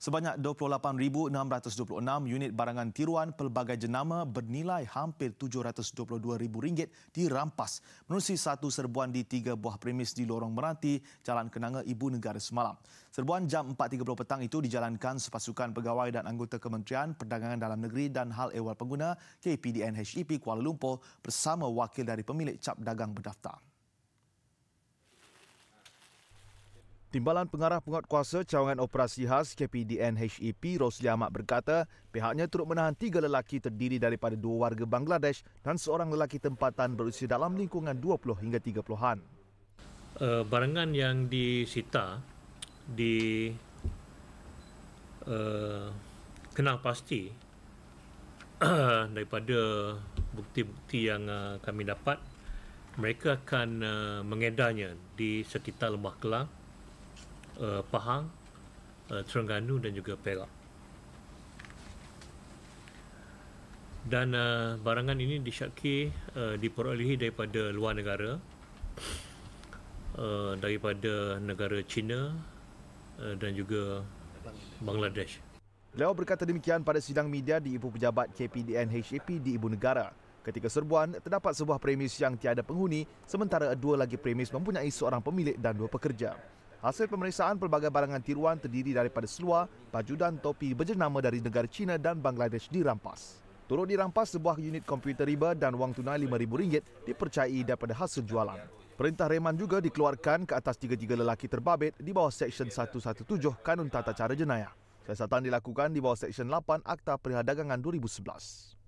Sebanyak 28,626 unit barangan tiruan pelbagai jenama bernilai hampir RM722,000 dirampas menerusi satu serbuan di tiga buah premis di Lorong Meranti, Jalan Kenanga Ibu Negara semalam. Serbuan jam 4.30 petang itu dijalankan sepasukan pegawai dan anggota Kementerian Perdagangan Dalam Negeri dan Hal Ewal Pengguna KPDN HEP Kuala Lumpur bersama wakil dari pemilik cap dagang berdaftar. Timbalan Pengarah Penguatkuasa Cawangan Operasi Khas KPDN HEP Rosli Ahmad berkata pihaknya turut menahan tiga lelaki terdiri daripada dua warga Bangladesh dan seorang lelaki tempatan berusia dalam lingkungan 20 hingga 30-an. Eh, barangan yang disita di uh, kenal pasti daripada bukti-bukti yang uh, kami dapat mereka akan uh, mengedarnya di sekitar Lembah Kelang uh, Pahang, uh, Terengganu dan juga Perak. Dan uh, barangan ini disyaki uh, diperolehi daripada luar negara, uh, daripada negara China uh, dan juga Bangladesh. Beliau berkata demikian pada sidang media di Ibu Pejabat KPDN HAP di Ibu Negara. Ketika serbuan, terdapat sebuah premis yang tiada penghuni sementara dua lagi premis mempunyai seorang pemilik dan dua pekerja. Hasil pemeriksaan pelbagai barangan tiruan terdiri daripada seluar, baju dan topi berjenama dari negara China dan Bangladesh dirampas. Turut dirampas sebuah unit komputer riba dan wang tunai RM5,000 dipercayai daripada hasil jualan. Perintah reman juga dikeluarkan ke atas tiga-tiga lelaki terbabit di bawah Seksyen 117 Kanun Tata Cara Jenayah. Kesatuan dilakukan di bawah Seksyen 8 Akta Perihal Dagangan 2011.